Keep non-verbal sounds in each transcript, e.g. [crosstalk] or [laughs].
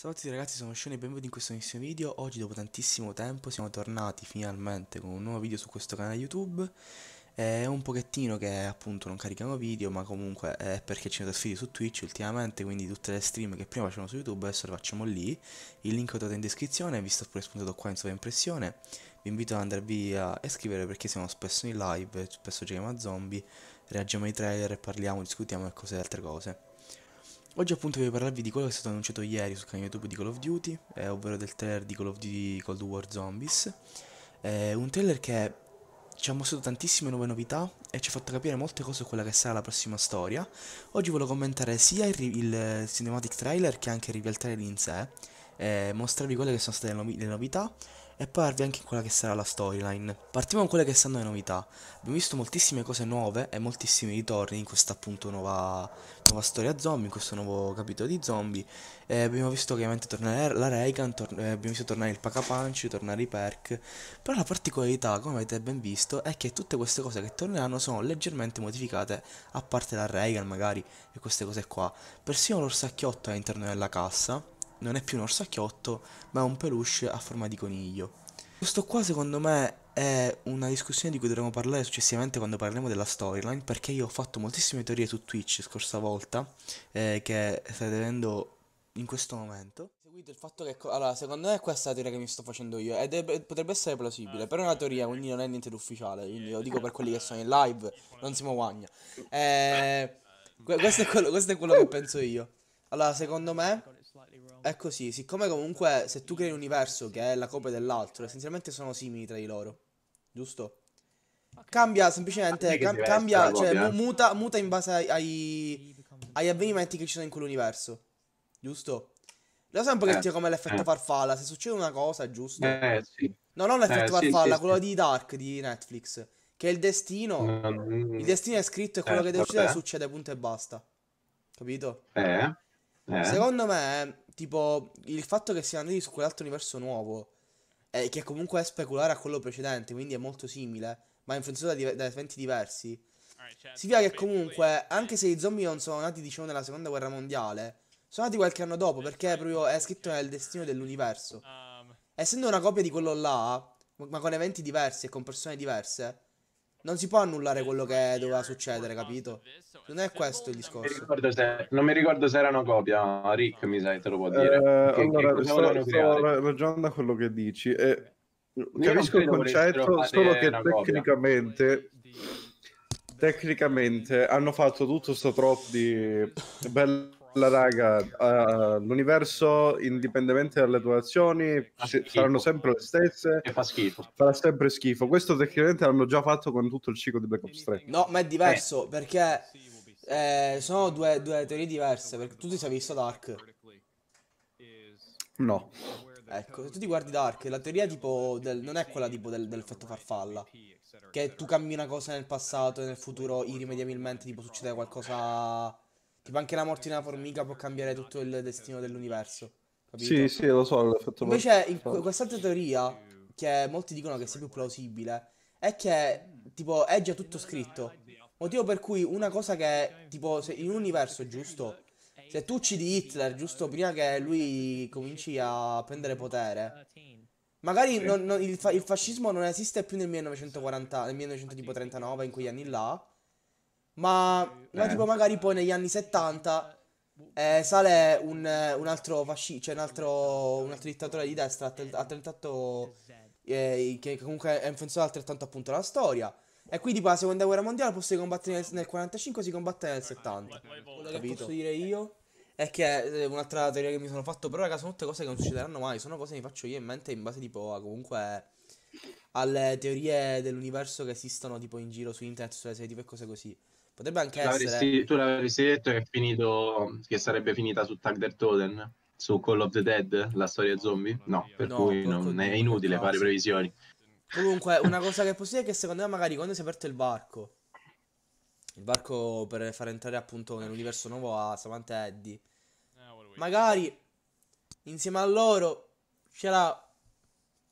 Salve a tutti ragazzi, sono Sean e benvenuti in questo nuovissimo video Oggi dopo tantissimo tempo siamo tornati finalmente con un nuovo video su questo canale YouTube È un pochettino che appunto non carichiamo video ma comunque è perché ci sono trasferiti su Twitch ultimamente Quindi tutte le stream che prima facevamo su YouTube adesso le facciamo lì Il link lo trovate in descrizione, vi sto pure spuntato qua in sovraimpressione Vi invito ad andarvi a scrivere perché siamo spesso in live, spesso giochiamo a zombie Reagiamo ai trailer, parliamo, discutiamo e cose altre cose Oggi appunto voglio parlarvi di quello che è stato annunciato ieri sul canale YouTube di Call of Duty, eh, ovvero del trailer di Call of Duty Cold War Zombies. Eh, un trailer che ci ha mostrato tantissime nuove novità e ci ha fatto capire molte cose su quella che sarà la prossima storia. Oggi voglio commentare sia il, il cinematic trailer che anche il reveal trailer in sé, eh, mostrarvi quelle che sono state le, novità e poi arrivi anche in quella che sarà la storyline. Partiamo con quelle che saranno le novità. Abbiamo visto moltissime cose nuove e moltissimi ritorni in questa appunto nuova, nuova storia zombie, in questo nuovo capitolo di zombie. Eh, abbiamo visto ovviamente tornare la Reagan, tor eh, abbiamo visto tornare il Pacapunch, tornare i perk. Però la particolarità, come avete ben visto, è che tutte queste cose che torneranno sono leggermente modificate, a parte la Reagan magari e queste cose qua. Persino l'orsacchiotto all'interno della cassa non è più un orsacchiotto, ma è un peluche a forma di coniglio. Questo qua secondo me è una discussione di cui dovremo parlare successivamente quando parleremo della storyline, perché io ho fatto moltissime teorie su Twitch scorsa volta, eh, che state vedendo in questo momento. Seguito il fatto che... Allora, secondo me è questa la teoria che mi sto facendo io, ed è, potrebbe essere plausibile, però è una teoria, quindi non è niente di ufficiale, quindi lo dico per quelli che sono in live, non si guagna. Eh, questo, è quello, questo è quello che penso io. Allora, secondo me... È così, siccome comunque se tu crei un universo che è la copia dell'altro, essenzialmente sono simili tra di loro, giusto? Cambia semplicemente, cam cambia, cioè eh. muta, muta, in base ai, agli avvenimenti che ci sono in quell'universo, giusto? Lo sai un pochettino eh, come l'effetto eh. farfalla, se succede una cosa, giusto? Eh, sì. No, non l'effetto eh, farfalla, sì, sì, quello sì. di Dark di Netflix, che è il destino, mm, il destino è scritto e quello eh, che deve succedere eh. succede, punto e basta. Capito? Eh. Secondo me tipo il fatto che siano andati su quell'altro universo nuovo, eh, che comunque è speculare a quello precedente, quindi è molto simile, ma influenzato da, div- da eventi diversi. Ah, right, certo, si vede che comunque, eh. anche se i zombie non sono nati, diciamo, nella seconda guerra mondiale, sono nati qualche anno dopo, perché è proprio è scritto nel destino dell'universo. Um. Essendo una copia di quello là, ma con eventi diversi e con persone diverse, non si può annullare quello che doveva succedere, capito? Non è questo il discorso. Non mi, se, non mi ricordo se, erano copia, Rick mi sa che te lo può dire. Eh, che, allora, ragionando a quello che dici e eh, capisco il concetto, solo che tecnicamente copia. tecnicamente hanno fatto tutto sto troppo di belle alla raga, uh, l'universo, indipendentemente dalle tue azioni, saranno sempre le stesse. E fa schifo. Farà sempre schifo. Questo tecnicamente l'hanno già fatto con tutto il ciclo di Black Ops 3. No, ma è diverso eh. perché eh, sono due, due, teorie diverse. Perché tu ti sei visto Dark. No. Ecco, se tu ti guardi Dark, la teoria tipo del, non è quella tipo del, dell'effetto farfalla. Che tu cambi una cosa nel passato e nel futuro irrimediabilmente tipo succede qualcosa Tipo anche la morte di una formica può cambiare tutto il destino dell'universo. Capito? Sì, sì, lo so. L'effetto Invece in so. quest'altra teoria, che molti dicono che sia più plausibile, è che tipo è già tutto scritto. Motivo per cui una cosa che, tipo, in un universo giusto, se tu uccidi Hitler giusto prima che lui cominci a prendere potere, magari non, non, il, fa, il, fascismo non esiste più nel 1940, nel 1939, in quegli anni là, ma, ma eh. tipo magari poi negli anni 70 eh, sale un, un altro fascista, cioè un altro, un altro, dittatore di destra altrettanto eh, che comunque ha influenzato altrettanto appunto la storia. E qui tipo la seconda guerra mondiale posso combattere nel, nel 45 si combatte nel 70. Eh, Quello che posso dire io è che eh, un'altra teoria che mi sono fatto, però raga sono tutte cose che non succederanno mai, sono cose che mi faccio io in mente in base tipo a comunque alle teorie dell'universo che esistono tipo in giro su internet, sulle serie tipo e cose così. Potrebbe anche tu essere. Tu l'avresti detto che, finito, che sarebbe finita su Tag der Toten, su Call of the Dead, la storia zombie? No, per no, cui non, è inutile no, fare previsioni. Comunque, [laughs] una cosa che è possibile è che secondo me magari quando si è aperto il barco, il barco per far entrare appunto nell'universo nuovo a Samantha e Eddie, magari insieme a loro c'era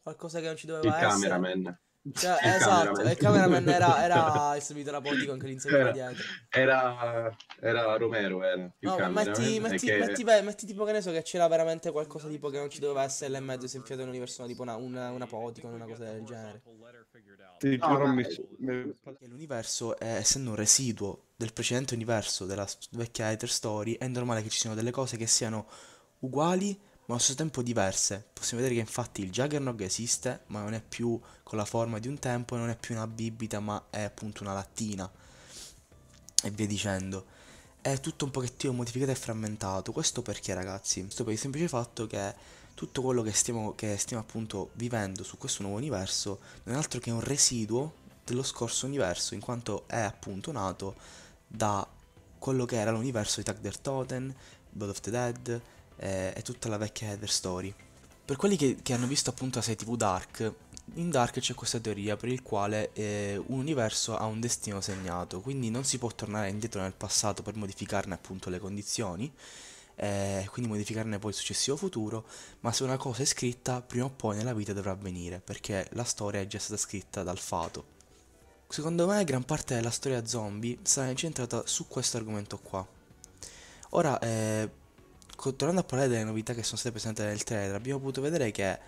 qualcosa che non ci doveva il essere. Il cameraman. Cioè, [laughs] il esatto, cameraman. il cameraman era, [laughs] era il subito robotico anche l'inseguiva dietro. Era, era Romero, era eh, il no, metti, metti, che... metti, beh, metti, tipo che ne so che c'era veramente qualcosa tipo che non ci doveva essere là in mezzo, si infilato in ogni persona, tipo una, una, una Podicon, una cosa del genere. no, no, mi... L'universo è, essendo un residuo del precedente universo della vecchia Ether Story, è normale che ci siano delle cose che siano uguali ma allo stesso tempo diverse. Possiamo vedere che infatti il Juggernog esiste, ma non è più con la forma di un tempo, non è più una bibita, ma è appunto una lattina. E via dicendo. È tutto un pochettino modificato e frammentato. Questo perché, ragazzi? Questo per il semplice fatto che tutto quello che stiamo, che stiamo appunto vivendo su questo nuovo universo non è altro che un residuo dello scorso universo, in quanto è appunto nato da quello che era l'universo di Tag Toten, Blood of the Dead, eh, è tutta la vecchia Heather Story. Per quelli che, che hanno visto appunto la serie TV Dark, in Dark c'è questa teoria per il quale eh, un universo ha un destino segnato, quindi non si può tornare indietro nel passato per modificarne appunto le condizioni, eh, quindi modificarne poi il successivo futuro, ma se una cosa è scritta prima o poi nella vita dovrà avvenire, perché la storia è già stata scritta dal fato. Secondo me gran parte della storia zombie sarà incentrata su questo argomento qua. Ora, eh, tornando a parlare delle novità che sono state presentate nel trailer, abbiamo potuto vedere che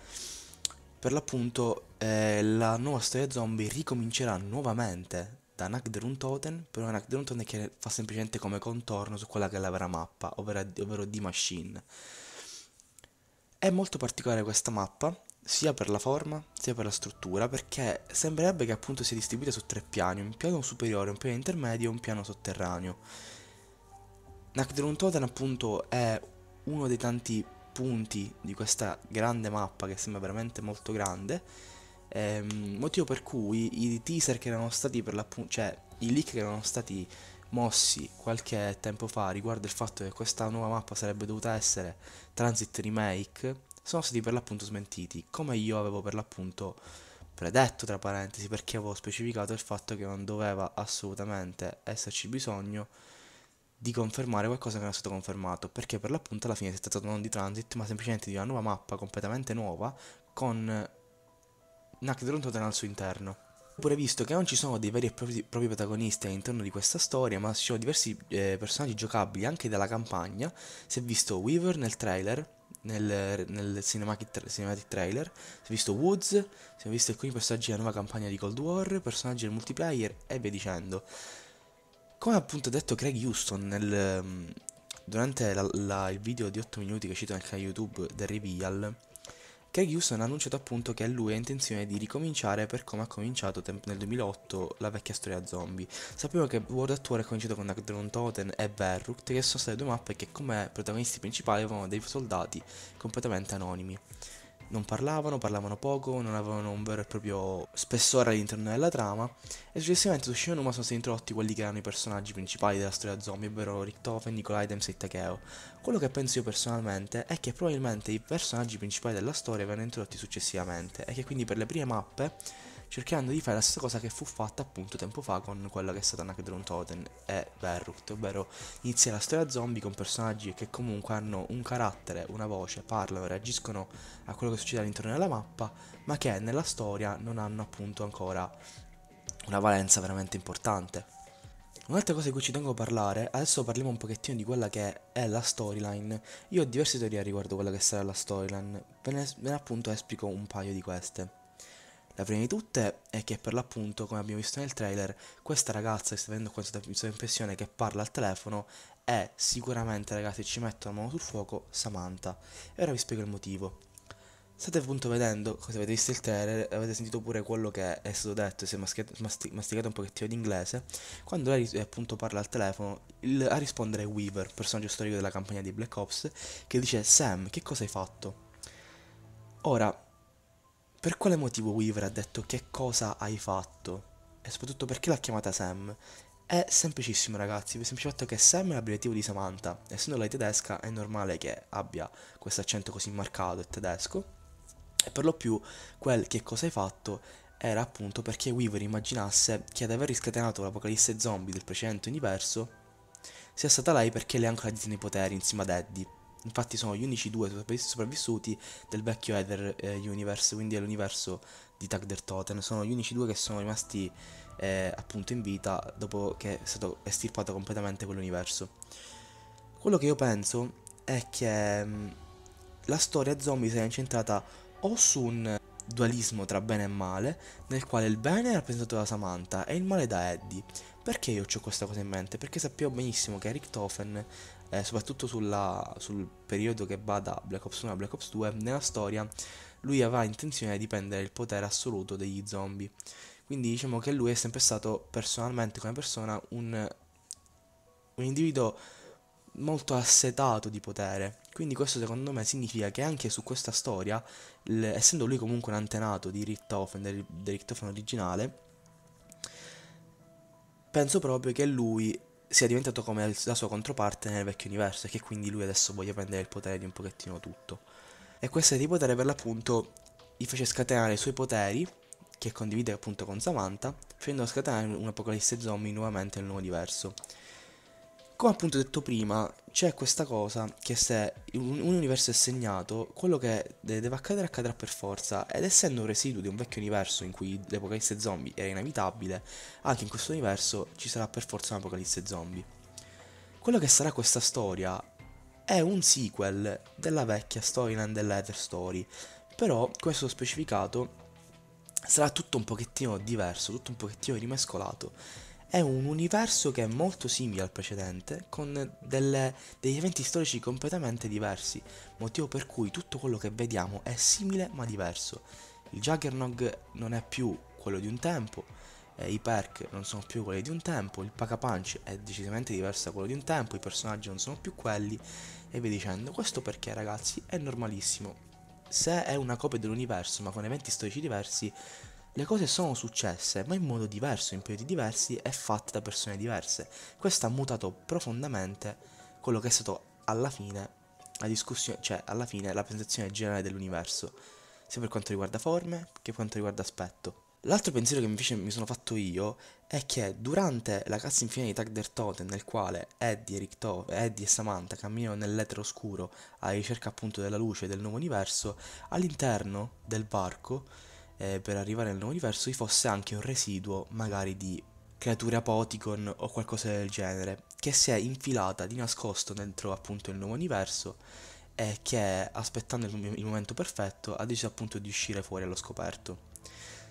per l'appunto eh, la nuova storia zombie ricomincerà nuovamente da Nakderun Toten, però Nakderun Toten che fa semplicemente come contorno su quella che è la vera mappa, ovvero, ovvero The Machine. È molto particolare questa mappa, sia per la forma sia per la struttura, perché sembrerebbe che appunto sia distribuita su tre piani, un piano superiore, un piano intermedio e un piano sotterraneo. Nakderun Toten appunto è uno dei tanti punti di questa grande mappa che sembra veramente molto grande. Ehm, motivo per cui i teaser che erano stati per l'appunto, cioè i leak che erano stati mossi qualche tempo fa riguardo il fatto che questa nuova mappa sarebbe dovuta essere Transit Remake sono stati per l'appunto smentiti, come io avevo per l'appunto predetto tra parentesi perché avevo specificato il fatto che non doveva assolutamente esserci bisogno di confermare qualcosa che non è stato confermato, perché per l'appunto alla fine si è trattato non di transit, ma semplicemente di una nuova mappa completamente nuova con Nakdron Toten al suo interno. Ho pure visto che non ci sono dei veri e propri, propri protagonisti all'interno di questa storia, ma ci sono diversi eh, personaggi giocabili anche dalla campagna. Si è visto Weaver nel trailer, nel, nel cinematic, tra- cinematic, trailer, si è visto Woods, si è visto alcuni personaggi della nuova campagna di Cold War, personaggi del multiplayer e via dicendo. Come appunto detto Craig Houston nel, mm, durante la, la, il video di 8 minuti che è uscito nel canale YouTube del Reveal, Craig Houston ha annunciato appunto che lui ha intenzione di ricominciare per come ha cominciato nel 2008 la vecchia storia zombie. Sappiamo che World at War è cominciato con Agdron Toten e Verrucht, che sono state due mappe che come protagonisti principali avevano dei soldati completamente anonimi non parlavano, parlavano poco, non avevano un vero e proprio spessore all'interno della trama e successivamente su Shinonuma sono stati introdotti quelli che erano i personaggi principali della storia zombie, ovvero Richtofen, Nikolai, Dems e Takeo. Quello che penso io personalmente è che probabilmente i personaggi principali della storia vennero introdotti successivamente e che quindi per le prime mappe cercando di fare la stessa cosa che fu fatta appunto tempo fa con quella che è stata Nakedron Toten e Verrucht, ovvero inizia la storia zombie con personaggi che comunque hanno un carattere, una voce, parlano, reagiscono a quello che succede all'interno della mappa, ma che nella storia non hanno appunto ancora una valenza veramente importante. Un'altra cosa di cui ci tengo a parlare, adesso parliamo un pochettino di quella che è la storyline. Io ho diverse teorie riguardo quella che sarà la storyline, ve ne, ve ne appunto esplico un paio di queste. La prima di tutte è che per l'appunto, come abbiamo visto nel trailer, questa ragazza che sta avendo questa impressione che parla al telefono è sicuramente, ragazzi, ci metto la mano sul fuoco, Samantha. E ora vi spiego il motivo. State appunto vedendo cosa avete visto il trailer, avete sentito pure quello che è stato detto e si è masticato un pochettino di inglese. Quando lei appunto parla al telefono, il, a rispondere è Weaver, personaggio storico della campagna di Black Ops, che dice Sam, che cosa hai fatto? Ora, per quale motivo Weaver ha detto che cosa hai fatto? E soprattutto perché l'ha chiamata Sam? È semplicissimo ragazzi, per il semplice fatto che Sam è l'abbreviativo di Samantha. Essendo lei tedesca è normale che abbia questo accento così marcato e tedesco. E per lo più quel che cosa hai fatto era appunto perché Weaver immaginasse che ad aver riscatenato l'apocalisse zombie del precedente universo sia stata lei perché le ha ancora i poteri insieme ad Eddie Infatti sono gli unici due sopravvissuti del vecchio Ether eh, Universe, quindi è l'universo di Tag der Totem. Sono gli unici due che sono rimasti eh, appunto in vita dopo che è stato estirpato completamente quell'universo. Quello che io penso è che mm, la storia zombie si è incentrata o su un dualismo tra bene e male, nel quale il bene è rappresentato da Samantha e il male da Eddie. Perché io ho questa cosa in mente? Perché sappiamo benissimo che Richthofen eh, soprattutto sulla, sul periodo che va da Black Ops 1 a Black Ops 2, nella storia lui aveva intenzione di prendere il potere assoluto degli zombie. Quindi diciamo che lui è sempre stato personalmente come persona un, un individuo molto assetato di potere. Quindi questo secondo me significa che anche su questa storia, l- essendo lui comunque un antenato di Richtofen, del, del Richtofen originale, penso proprio che lui sia diventato come la sua controparte nel vecchio universo e che quindi lui adesso voglia prendere il potere di un pochettino tutto. E questo di potere per l'appunto gli fece scatenare i suoi poteri, che condivide appunto con Samantha, facendo scatenare un apocalisse zombie nuovamente nel nuovo universo. Come appunto detto prima, c'è questa cosa che se un, un universo è segnato, quello che de- deve accadere accadrà per forza, ed essendo un residuo di un vecchio universo in cui l'apocalisse zombie era inevitabile, anche in questo universo ci sarà per forza un'apocalisse zombie. Quello che sarà questa storia è un sequel della vecchia storyline dell'Ether Story, però questo specificato sarà tutto un pochettino diverso, tutto un pochettino rimescolato è un universo che è molto simile al precedente, con delle, degli eventi storici completamente diversi, motivo per cui tutto quello che vediamo è simile ma diverso. Il Juggernog non è più quello di un tempo, eh, i perk non sono più quelli di un tempo, il pack punch è decisamente diverso da quello di un tempo, i personaggi non sono più quelli, e via dicendo. Questo perché ragazzi è normalissimo. Se è una copia dell'universo ma con eventi storici diversi, le cose sono successe, ma in modo diverso, in periodi diversi e fatte da persone diverse. Questo ha mutato profondamente quello che è stato alla fine la discussione, cioè alla fine la presentazione generale dell'universo, sia per quanto riguarda forme che per quanto riguarda aspetto. L'altro pensiero che invece mi sono fatto io è che durante la cassa in di Tag der nel quale Eddie e, Rick to- Eddie e Samantha camminano nell'etero oscuro alla ricerca appunto della luce del nuovo universo, all'interno del barco eh, per arrivare nel nuovo universo, vi fosse anche un residuo magari di creatura Poticon o qualcosa del genere, che si è infilata di nascosto dentro appunto il nuovo universo e che aspettando il, il momento perfetto ha deciso appunto di uscire fuori allo scoperto.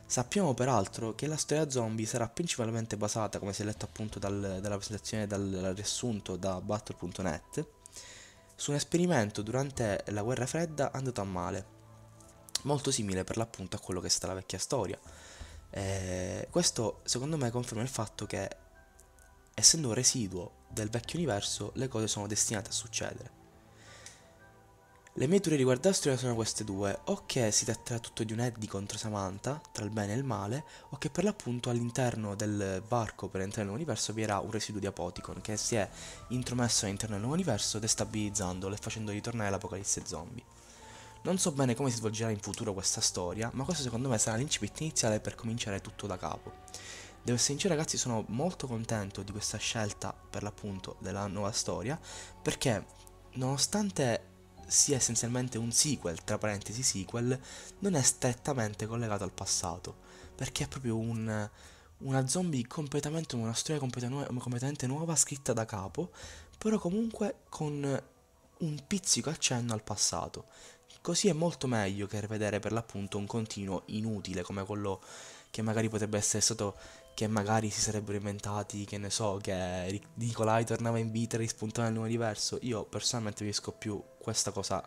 Sappiamo peraltro che la storia zombie sarà principalmente basata, come si è letto appunto dal, dalla presentazione, dal, dal riassunto da battle.net, su un esperimento durante la guerra fredda andato a male, molto simile per l'appunto a quello che è stata la vecchia storia. Eh, questo secondo me conferma il fatto che, essendo un residuo del vecchio universo, le cose sono destinate a succedere. Le mie teorie riguardo alla storia sono queste due, o che si tratterà tutto di un Eddie contro Samantha, tra il bene e il male, o che per l'appunto all'interno del varco per entrare nell'universo vi era un residuo di Apoticon che si è intromesso all'interno dell'universo destabilizzandolo e facendo ritornare l'apocalisse zombie. Non so bene come si svolgerà in futuro questa storia, ma questo secondo me sarà l'incipit iniziale per cominciare tutto da capo. Devo essere sincero ragazzi, sono molto contento di questa scelta, per l'appunto, della nuova storia, perché nonostante sia essenzialmente un sequel, tra parentesi sequel, non è strettamente collegato al passato, perché è proprio un, una zombie completamente, una storia completamente nuova, scritta da capo, però comunque con un pizzico accenno al passato. Così è molto meglio che vedere per l'appunto un continuo inutile come quello che magari potrebbe essere stato che magari si sarebbero inventati, che ne so, che Nicolai tornava in vita e rispuntava nel nuovo universo. Io personalmente riesco più questa cosa,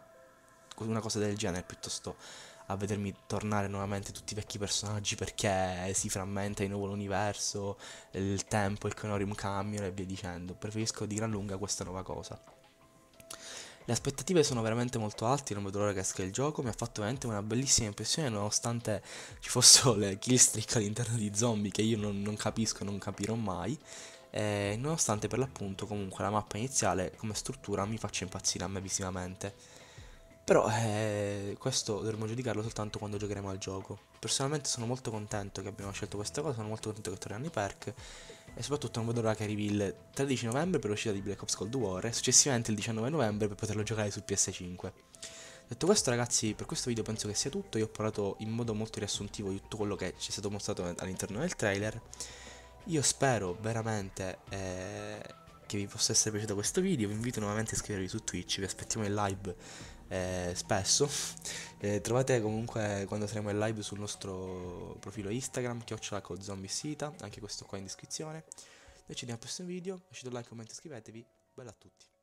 una cosa del genere, piuttosto a vedermi tornare nuovamente tutti i vecchi personaggi perché si frammenta di nuovo l'universo, il tempo, il conorium cambiano e via dicendo. Preferisco di gran lunga questa nuova cosa. Le aspettative sono veramente molto alte, non vedo l'ora che esca il gioco, mi ha fatto veramente una bellissima impressione nonostante ci fossero le killstreak all'interno di zombie che io non, non capisco e non capirò mai. Eh, nonostante per l'appunto comunque la mappa iniziale come struttura mi faccia impazzire a me visivamente. Però eh, questo dovremmo giudicarlo soltanto quando giocheremo al gioco. Personalmente sono molto contento che abbiamo scelto questa cosa, sono molto contento che torneranno i perk. e soprattutto non vedo l'ora che arrivi il 13 novembre per l'uscita di Black Ops Cold War e successivamente il 19 novembre per poterlo giocare su PS5. Detto questo ragazzi, per questo video penso che sia tutto, io ho parlato in modo molto riassuntivo di tutto quello che ci è stato mostrato all'interno del trailer. Io spero veramente... Eh che vi possa essere piaciuto questo video, vi invito nuovamente a iscrivervi su Twitch, vi aspettiamo in live eh, spesso. Eh, trovate comunque quando saremo in live sul nostro profilo Instagram, chiocciolaco anche questo qua in descrizione. Noi ci vediamo al prossimo video, lasciate like, commento, e iscrivetevi, bella a tutti.